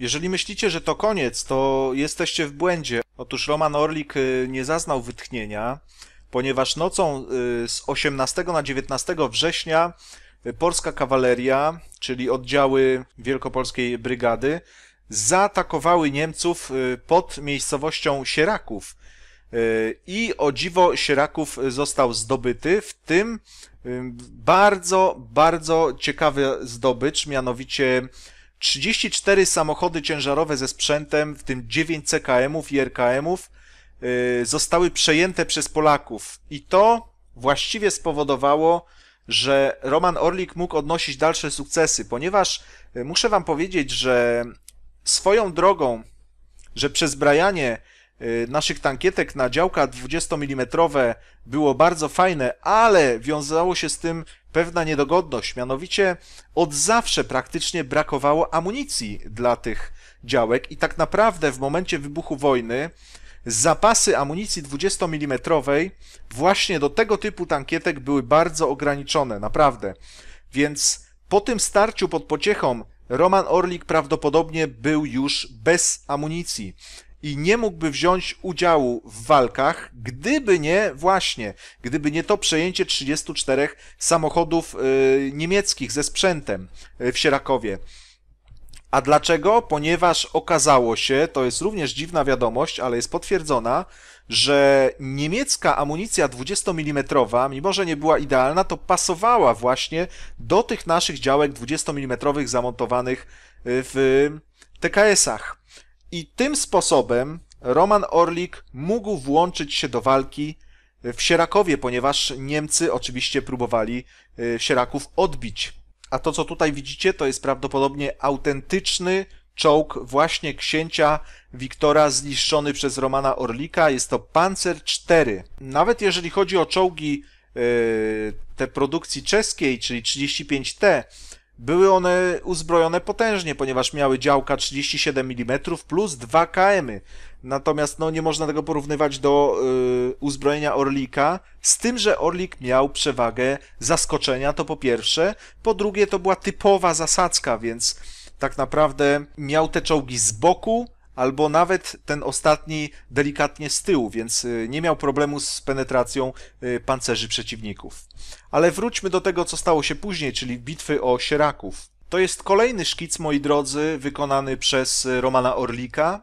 Jeżeli myślicie, że to koniec, to jesteście w błędzie. Otóż Roman Orlik y, nie zaznał wytchnienia, ponieważ nocą y, z 18 na 19 września y, polska kawaleria, czyli oddziały Wielkopolskiej Brygady, zaatakowały Niemców pod miejscowością Sieraków. I o dziwo Sieraków został zdobyty, w tym bardzo, bardzo ciekawy zdobycz, mianowicie 34 samochody ciężarowe ze sprzętem, w tym 9 CKM-ów i RKM-ów, y, zostały przejęte przez Polaków. I to właściwie spowodowało, że Roman Orlik mógł odnosić dalsze sukcesy, ponieważ y, muszę wam powiedzieć, że swoją drogą, że przezbrajanie y, naszych tankietek na działka 20 mm było bardzo fajne, ale wiązało się z tym pewna niedogodność, mianowicie od zawsze praktycznie brakowało amunicji dla tych działek i tak naprawdę w momencie wybuchu wojny zapasy amunicji 20 mm właśnie do tego typu tankietek były bardzo ograniczone, naprawdę. Więc po tym starciu pod pociechą Roman Orlik prawdopodobnie był już bez amunicji i nie mógłby wziąć udziału w walkach, gdyby nie, właśnie, gdyby nie to przejęcie 34 samochodów y, niemieckich ze sprzętem y, w Sierakowie. A dlaczego? Ponieważ okazało się, to jest również dziwna wiadomość, ale jest potwierdzona, że niemiecka amunicja 20 mm, mimo że nie była idealna, to pasowała właśnie do tych naszych działek 20 mm zamontowanych y, w TKS-ach. I tym sposobem Roman Orlik mógł włączyć się do walki w Sierakowie, ponieważ Niemcy oczywiście próbowali e, Sieraków odbić. A to, co tutaj widzicie, to jest prawdopodobnie autentyczny czołg właśnie księcia Wiktora zniszczony przez Romana Orlika. Jest to Panzer IV. Nawet jeżeli chodzi o czołgi e, te produkcji czeskiej, czyli 35T, były one uzbrojone potężnie, ponieważ miały działka 37 mm plus 2 km. Natomiast no, nie można tego porównywać do y, uzbrojenia Orlika, z tym, że Orlik miał przewagę zaskoczenia, to po pierwsze. Po drugie, to była typowa zasadzka, więc tak naprawdę miał te czołgi z boku, albo nawet ten ostatni delikatnie z tyłu, więc y, nie miał problemu z penetracją y, pancerzy przeciwników. Ale wróćmy do tego, co stało się później, czyli bitwy o Sieraków. To jest kolejny szkic, moi drodzy, wykonany przez y, Romana Orlika.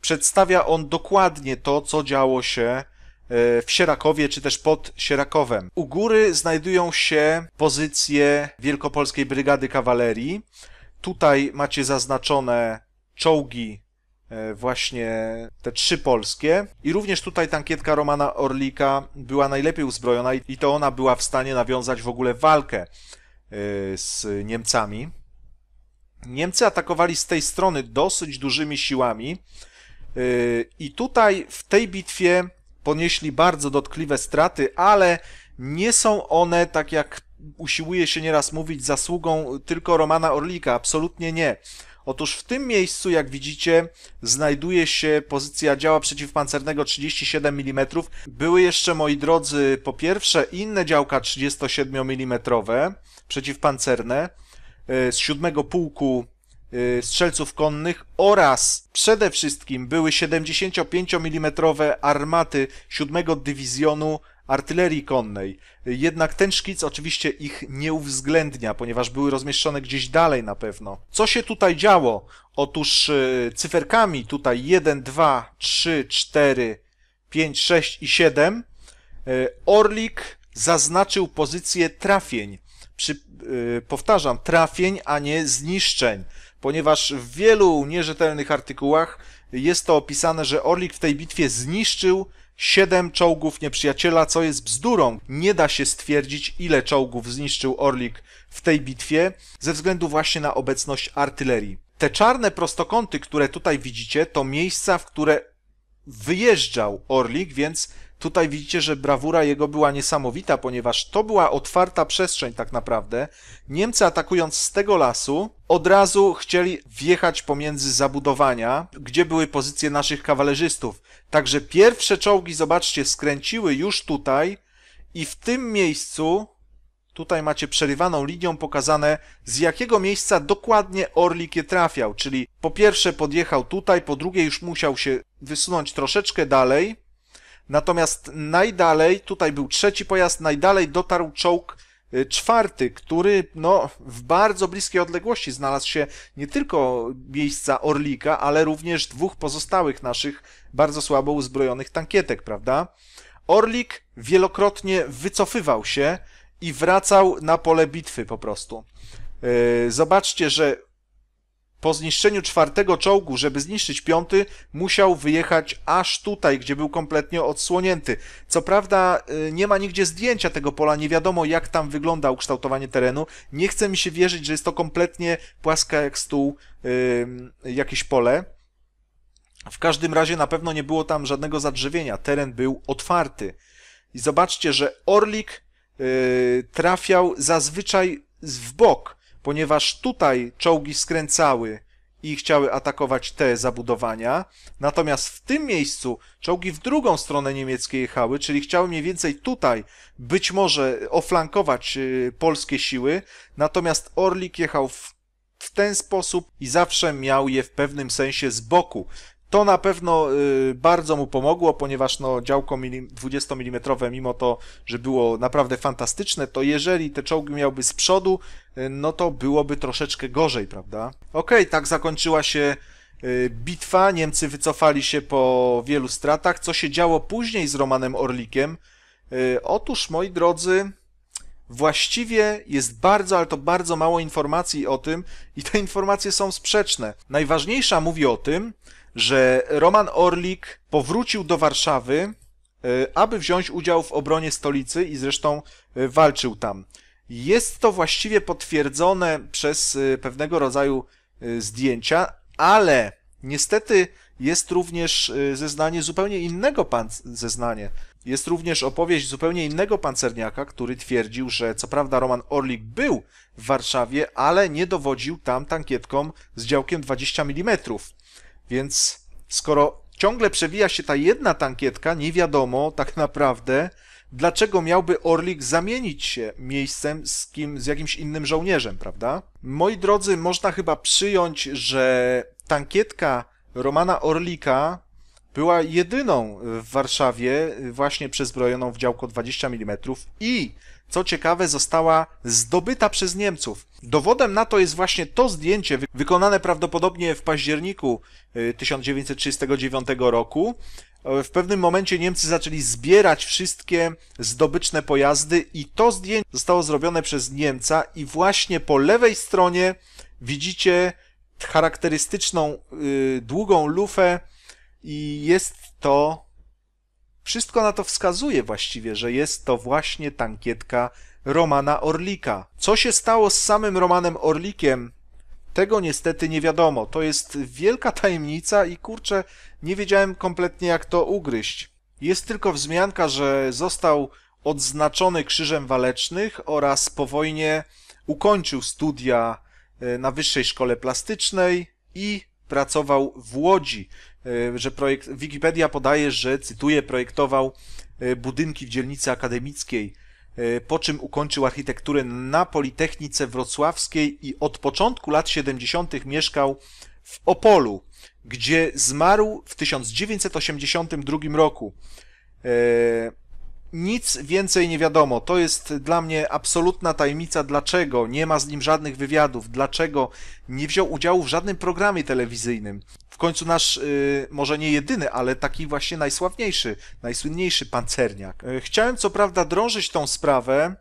Przedstawia on dokładnie to, co działo się w Sierakowie, czy też pod Sierakowem. U góry znajdują się pozycje Wielkopolskiej Brygady Kawalerii. Tutaj macie zaznaczone czołgi E, właśnie te trzy polskie. I również tutaj tankietka Romana Orlika była najlepiej uzbrojona i to ona była w stanie nawiązać w ogóle walkę e, z Niemcami. Niemcy atakowali z tej strony dosyć dużymi siłami e, i tutaj w tej bitwie ponieśli bardzo dotkliwe straty, ale nie są one tak jak usiłuje się nieraz mówić, zasługą tylko Romana Orlika. Absolutnie nie. Otóż w tym miejscu, jak widzicie, znajduje się pozycja działa przeciwpancernego 37 mm. Były jeszcze, moi drodzy, po pierwsze inne działka 37 mm przeciwpancerne e, z 7 pułku e, strzelców konnych oraz przede wszystkim były 75 mm armaty 7 dywizjonu artylerii konnej. Jednak ten szkic oczywiście ich nie uwzględnia, ponieważ były rozmieszczone gdzieś dalej na pewno. Co się tutaj działo? Otóż e, cyferkami tutaj 1, 2, 3, 4, 5, 6 i 7 e, Orlik zaznaczył pozycję trafień. Przy, e, powtarzam, trafień, a nie zniszczeń, ponieważ w wielu nierzetelnych artykułach jest to opisane, że Orlik w tej bitwie zniszczył Siedem czołgów nieprzyjaciela, co jest bzdurą. Nie da się stwierdzić, ile czołgów zniszczył Orlik w tej bitwie, ze względu właśnie na obecność artylerii. Te czarne prostokąty, które tutaj widzicie, to miejsca, w które wyjeżdżał Orlik, więc tutaj widzicie, że brawura jego była niesamowita, ponieważ to była otwarta przestrzeń tak naprawdę. Niemcy atakując z tego lasu od razu chcieli wjechać pomiędzy zabudowania, gdzie były pozycje naszych kawalerzystów. Także pierwsze czołgi, zobaczcie, skręciły już tutaj i w tym miejscu, tutaj macie przerywaną linią pokazane, z jakiego miejsca dokładnie Orlik je trafiał, czyli po pierwsze podjechał tutaj, po drugie już musiał się wysunąć troszeczkę dalej, natomiast najdalej, tutaj był trzeci pojazd, najdalej dotarł czołg Y, czwarty, który no, w bardzo bliskiej odległości znalazł się nie tylko miejsca Orlika, ale również dwóch pozostałych naszych bardzo słabo uzbrojonych tankietek, prawda? Orlik wielokrotnie wycofywał się i wracał na pole bitwy po prostu. Y, zobaczcie, że po zniszczeniu czwartego czołgu, żeby zniszczyć piąty, musiał wyjechać aż tutaj, gdzie był kompletnie odsłonięty. Co prawda y, nie ma nigdzie zdjęcia tego pola, nie wiadomo jak tam wygląda ukształtowanie terenu. Nie chce mi się wierzyć, że jest to kompletnie płaska jak stół yy, jakieś pole. W każdym razie na pewno nie było tam żadnego zadrzewienia, teren był otwarty. I zobaczcie, że Orlik yy, trafiał zazwyczaj w bok ponieważ tutaj czołgi skręcały i chciały atakować te zabudowania, natomiast w tym miejscu czołgi w drugą stronę niemieckie jechały, czyli chciały mniej więcej tutaj być może oflankować y, polskie siły, natomiast Orlik jechał w w ten sposób i zawsze miał je w pewnym sensie z boku, to na pewno y, bardzo mu pomogło, ponieważ no, działko 20 mm, mimo to, że było naprawdę fantastyczne, to jeżeli te czołgi miałby z przodu, y, no to byłoby troszeczkę gorzej, prawda? Okej, okay, tak zakończyła się y, bitwa, Niemcy wycofali się po wielu stratach. Co się działo później z Romanem Orlikiem? Otóż, moi drodzy, Właściwie jest bardzo, ale to bardzo mało informacji o tym, i te informacje są sprzeczne. Najważniejsza mówi o tym, że Roman Orlik powrócił do Warszawy, e, aby wziąć udział w obronie stolicy i zresztą e, walczył tam. Jest to właściwie potwierdzone przez e, pewnego rodzaju zdjęcia, ale niestety jest również zeznanie zupełnie innego pan zeznanie. Jest również opowieść zupełnie innego pancerniaka, który twierdził, że co prawda Roman Orlik był w Warszawie, ale nie dowodził tam tankietką z działkiem 20 mm. Więc skoro ciągle przewija się ta jedna tankietka, nie wiadomo tak naprawdę, dlaczego miałby Orlik zamienić się miejscem z kim, z jakimś innym żołnierzem, prawda? Moi drodzy, można chyba przyjąć, że tankietka Romana Orlika była jedyną w Warszawie y, właśnie przezbrojoną w działko 20 mm i co ciekawe, została zdobyta przez Niemców. Dowodem na to jest właśnie to zdjęcie, wykonane prawdopodobnie w październiku 1939 y, roku. E, w pewnym momencie Niemcy zaczęli zbierać wszystkie zdobyczne pojazdy, i to zdjęcie zostało zrobione przez Niemca. I właśnie po lewej stronie widzicie charakterystyczną y, długą lufę i jest to. Wszystko na to wskazuje właściwie, że jest to właśnie tankietka Romana Orlika. Co się stało z samym Romanem Orlikiem, tego niestety nie wiadomo. To jest wielka tajemnica i kurczę, nie wiedziałem kompletnie jak to ugryźć. Jest tylko wzmianka, że został odznaczony Krzyżem Walecznych oraz po wojnie ukończył studia e, na Wyższej Szkole Plastycznej i pracował w Łodzi. Y, że projekt, Wikipedia podaje, że, cytuję, projektował y, budynki w dzielnicy akademickiej, y, po czym ukończył architekturę na Politechnice Wrocławskiej i od początku lat 70. mieszkał w Opolu, gdzie zmarł w 1982 roku. Nic więcej nie wiadomo. To jest dla mnie absolutna tajemnica, dlaczego nie ma z nim żadnych wywiadów, dlaczego nie wziął udziału w żadnym programie telewizyjnym. W końcu nasz, y, może nie jedyny, ale taki właśnie najsławniejszy, najsłynniejszy pancerniak. Y, chciałem co prawda drążyć tą sprawę,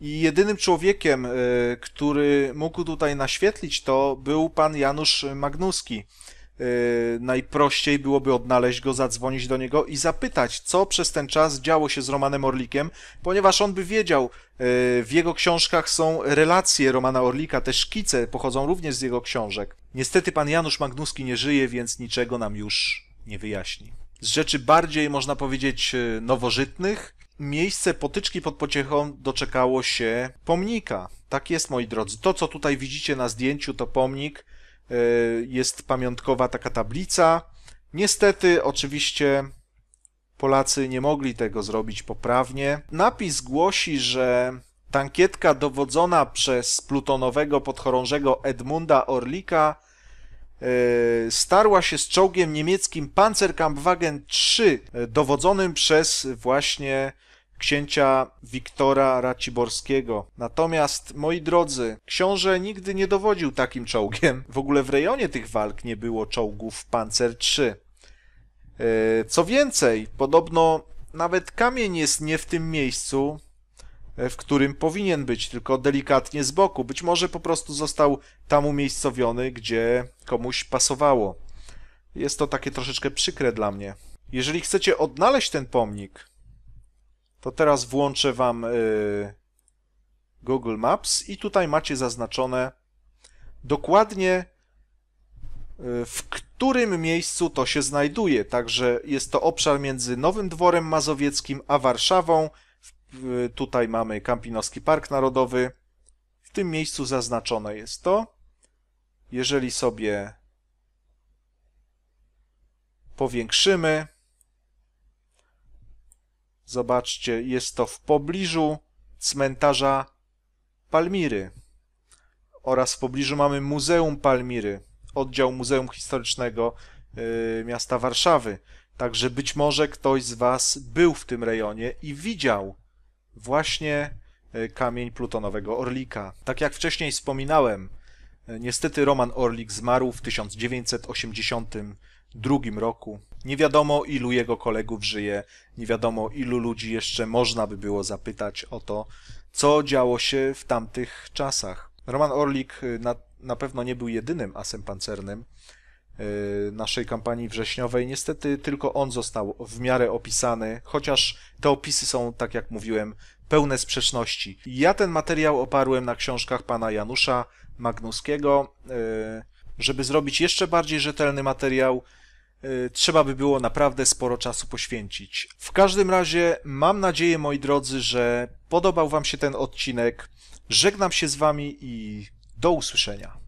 i jedynym człowiekiem, y, który mógł tutaj naświetlić to, był pan Janusz Magnuski, Y, najprościej byłoby odnaleźć go, zadzwonić do niego i zapytać, co przez ten czas działo się z Romanem Orlikiem, ponieważ on by wiedział, y, w jego książkach są relacje Romana Orlika, te szkice pochodzą również z jego książek. Niestety pan Janusz Magnuski nie żyje, więc niczego nam już nie wyjaśni. Z rzeczy bardziej, można powiedzieć, y, nowożytnych, miejsce potyczki pod pociechą doczekało się pomnika. Tak jest, moi drodzy. To, co tutaj widzicie na zdjęciu, to pomnik E, jest pamiątkowa taka tablica. Niestety, oczywiście, Polacy nie mogli tego zrobić poprawnie. Napis głosi, że tankietka dowodzona przez plutonowego podchorążego Edmunda Orlika e, starła się z czołgiem niemieckim Panzerkampfwagen III, e, dowodzonym przez właśnie księcia Wiktora Raciborskiego. Natomiast, moi drodzy, książę nigdy nie dowodził takim czołgiem. W ogóle w rejonie tych walk nie było czołgów Panzer III. E, co więcej, podobno nawet kamień jest nie w tym miejscu, e, w którym powinien być, tylko delikatnie z boku. Być może po prostu został tam umiejscowiony, gdzie komuś pasowało. Jest to takie troszeczkę przykre dla mnie. Jeżeli chcecie odnaleźć ten pomnik, to teraz włączę Wam y, Google Maps i tutaj macie zaznaczone dokładnie y, w którym miejscu to się znajduje. Także jest to obszar między Nowym Dworem Mazowieckim a Warszawą. Tutaj mamy Kampinoski Park Narodowy. W tym miejscu zaznaczone jest to. Jeżeli sobie powiększymy, Zobaczcie, jest to w pobliżu cmentarza Palmiry oraz w pobliżu mamy Muzeum Palmiry, oddział Muzeum Historycznego yy, miasta Warszawy. Także być może ktoś z Was był w tym rejonie i widział właśnie y, kamień plutonowego Orlika. Tak jak wcześniej wspominałem, y, niestety Roman Orlik zmarł w 1980 Drugim roku. Nie wiadomo, ilu jego kolegów żyje, nie wiadomo, ilu ludzi jeszcze można by było zapytać o to, co działo się w tamtych czasach. Roman Orlik y, na, na pewno nie był jedynym asem pancernym y, naszej kampanii wrześniowej. Niestety tylko on został w miarę opisany, chociaż te opisy są, tak jak mówiłem, pełne sprzeczności. Ja ten materiał oparłem na książkach pana Janusza Magnuskiego, y, żeby zrobić jeszcze bardziej rzetelny materiał. E, trzeba by było naprawdę sporo czasu poświęcić. W każdym razie mam nadzieję, moi drodzy, że podobał Wam się ten odcinek. Żegnam się z Wami i do usłyszenia.